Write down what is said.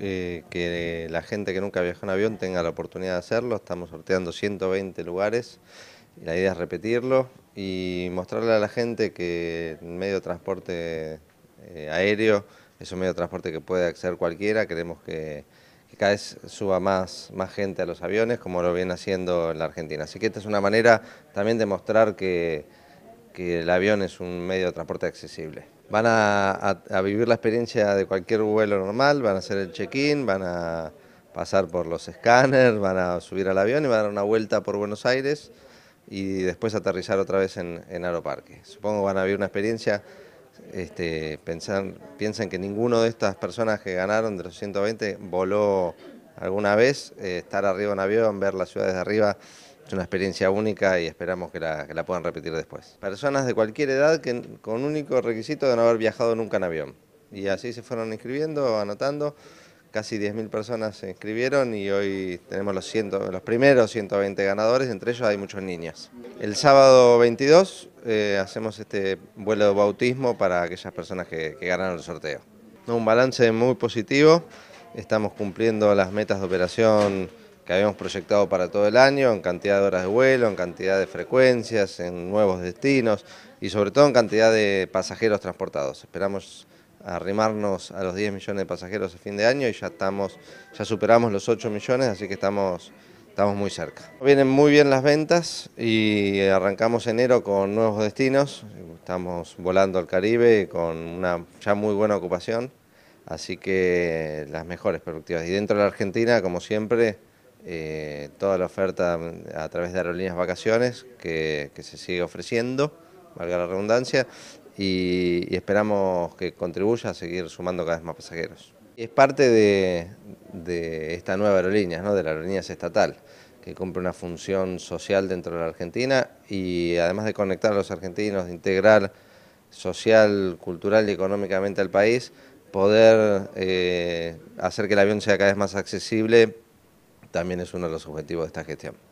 Eh, que la gente que nunca viajó en avión tenga la oportunidad de hacerlo. Estamos sorteando 120 lugares. y La idea es repetirlo y mostrarle a la gente que el medio de transporte eh, aéreo es un medio de transporte que puede acceder cualquiera. Queremos que, cada vez suba más, más gente a los aviones, como lo viene haciendo en la Argentina. Así que esta es una manera también de mostrar que que el avión es un medio de transporte accesible. Van a, vivir la experiencia de cualquier vuelo normal, van a hacer el check-in, van a pasar por los escáneres, van a subir al avión y van a dar una vuelta por Buenos Aires y después aterrizar otra vez en, Aeroparque. Supongo que van a vivir una experiencia, este, piensen que ninguno de estas personas que ganaron de los 120 voló alguna vez, eh, estar arriba en avión, ver las ciudades de arriba es una experiencia única y esperamos que la, puedan repetir después. Personas de cualquier edad que, con único requisito de no haber viajado nunca en avión. Y así se fueron inscribiendo, anotando casi 10.000 personas se inscribieron y hoy tenemos los, primeros 120 ganadores, entre ellos hay muchos niños. El sábado 22 eh, hacemos este vuelo de bautismo para aquellas personas que, que ganaron el sorteo. Un balance muy positivo, estamos cumpliendo las metas de operación que habíamos proyectado para todo el año, en cantidad de horas de vuelo, en cantidad de frecuencias, en nuevos destinos y sobre todo en cantidad de pasajeros transportados. Esperamos arrimarnos a los 10 millones de pasajeros a fin de año y ya estamos, ya superamos los 8 millones, así que estamos, estamos muy cerca. Vienen muy bien las ventas y arrancamos enero con nuevos destinos, estamos volando al Caribe con una ya muy buena ocupación, así que las mejores perspectivas. Y dentro de la Argentina, como siempre, eh, toda la oferta a través de Aerolíneas Vacaciones que, se sigue ofreciendo, valga la redundancia, y, esperamos que contribuya a seguir sumando cada vez más pasajeros. Es parte de, esta nueva aerolínea, de la aerolínea estatal, que cumple una función social dentro de la Argentina y además de conectar a los argentinos, de integrar social, cultural y económicamente al país, poder eh, hacer que el avión sea cada vez más accesible también es uno de los objetivos de esta gestión.